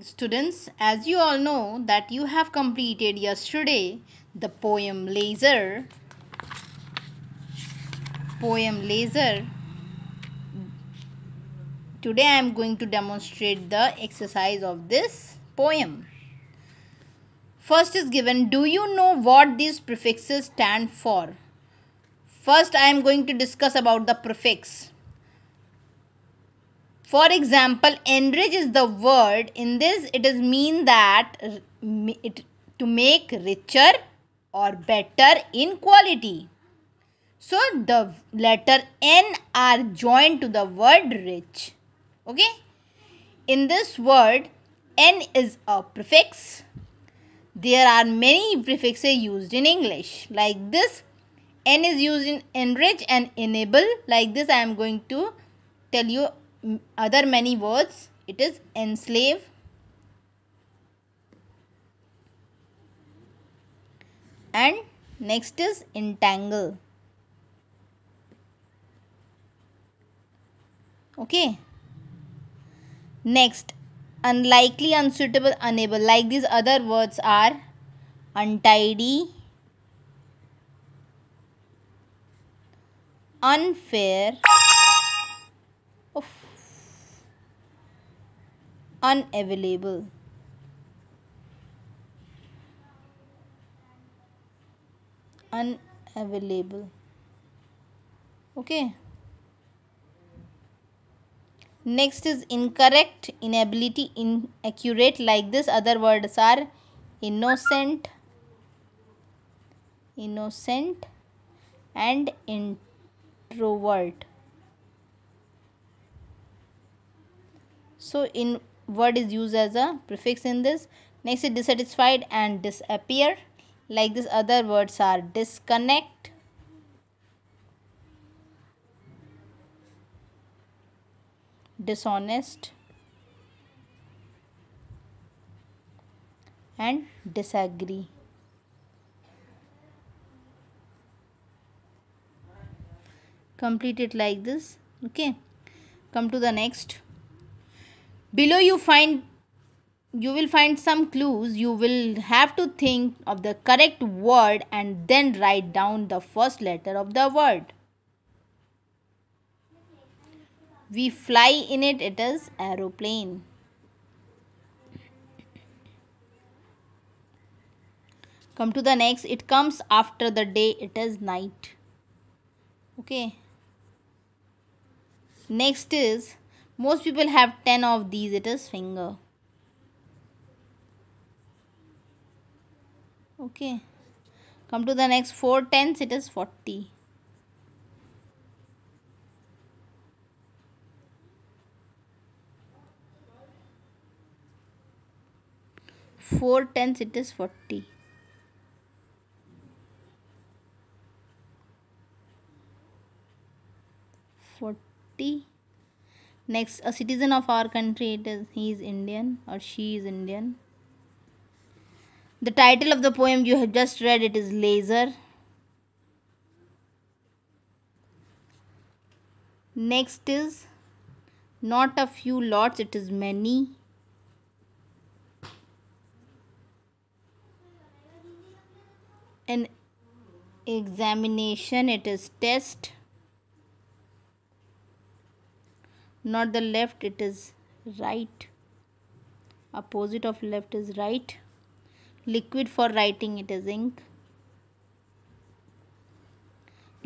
Students, as you all know that you have completed yesterday the poem Laser. Poem Laser. Today I am going to demonstrate the exercise of this poem. First is given, do you know what these prefixes stand for? First I am going to discuss about the prefix. For example, enrich is the word. In this, it is mean that it, to make richer or better in quality. So, the letter N are joined to the word rich. Okay. In this word, N is a prefix. There are many prefixes used in English. Like this, N is used in enrich and enable. Like this, I am going to tell you other many words it is enslave and next is entangle okay next unlikely unsuitable unable like these other words are untidy unfair unavailable unavailable okay next is incorrect inability inaccurate like this other words are innocent innocent and introvert so in word is used as a prefix in this next is dissatisfied and disappear like this other words are disconnect dishonest and disagree complete it like this okay come to the next below you find you will find some clues you will have to think of the correct word and then write down the first letter of the word we fly in it it is aeroplane come to the next it comes after the day it is night okay next is most people have 10 of these it is finger okay come to the next 4 tens it is 40 4 tens it is 40 40 next a citizen of our country it is he is indian or she is indian the title of the poem you have just read it is laser next is not a few lots it is many an examination it is test not the left it is right opposite of left is right liquid for writing it is ink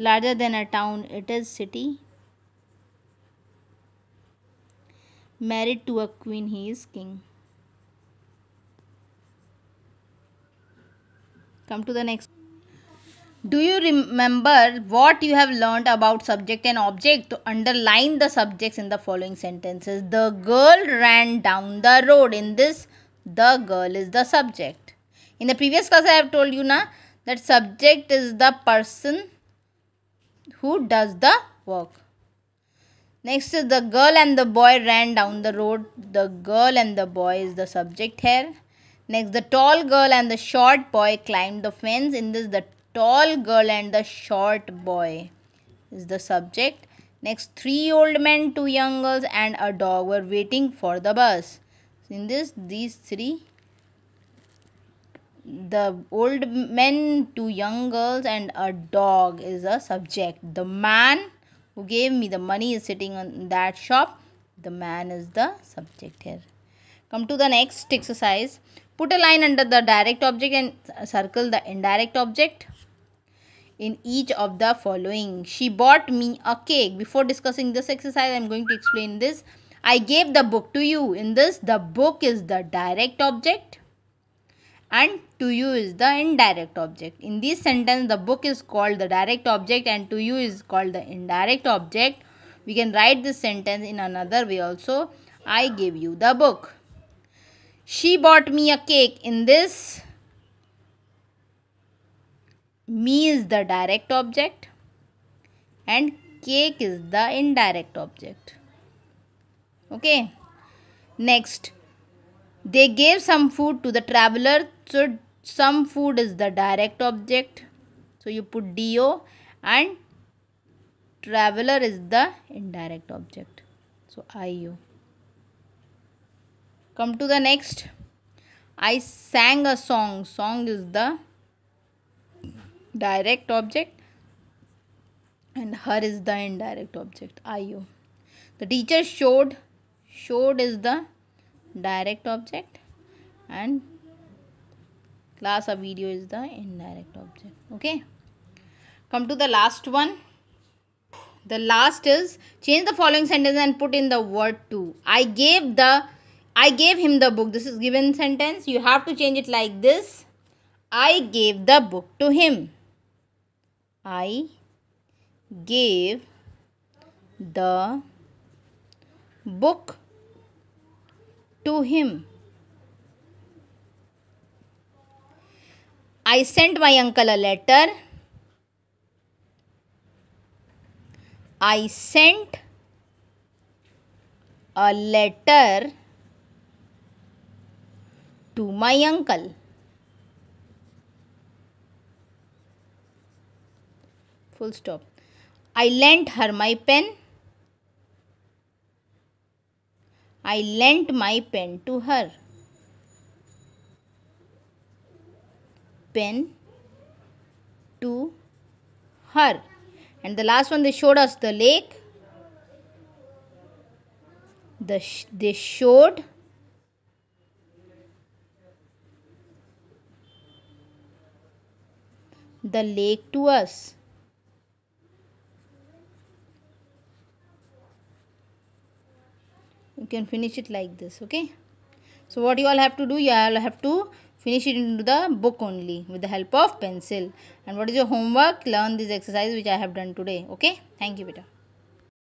larger than a town it is city married to a queen he is king come to the next do you remember what you have learned about subject and object? Underline the subjects in the following sentences. The girl ran down the road. In this, the girl is the subject. In the previous class, I have told you na that subject is the person who does the work. Next, the girl and the boy ran down the road. The girl and the boy is the subject here. Next, the tall girl and the short boy climbed the fence. In this, the tall girl and the short boy is the subject next three old men two young girls and a dog were waiting for the bus in this these three the old men two young girls and a dog is a subject the man who gave me the money is sitting in that shop the man is the subject here come to the next exercise put a line under the direct object and circle the indirect object in each of the following. She bought me a cake. Before discussing this exercise, I am going to explain this. I gave the book to you. In this, the book is the direct object and to you is the indirect object. In this sentence, the book is called the direct object and to you is called the indirect object. We can write this sentence in another way also. I gave you the book. She bought me a cake. In this, me is the direct object and cake is the indirect object okay next they gave some food to the traveler so some food is the direct object so you put do and traveler is the indirect object so iu come to the next i sang a song song is the direct object and her is the indirect object I O. The teacher showed, showed is the direct object and class a video is the indirect object. Okay. Come to the last one. The last is change the following sentence and put in the word to. I gave the I gave him the book. This is given sentence. You have to change it like this. I gave the book to him. I gave the book to him. I sent my uncle a letter. I sent a letter to my uncle. full stop i lent her my pen i lent my pen to her pen to her and the last one they showed us the lake the sh they showed the lake to us you can finish it like this okay so what you all have to do you all have to finish it into the book only with the help of pencil and what is your homework learn this exercise which i have done today okay thank you beta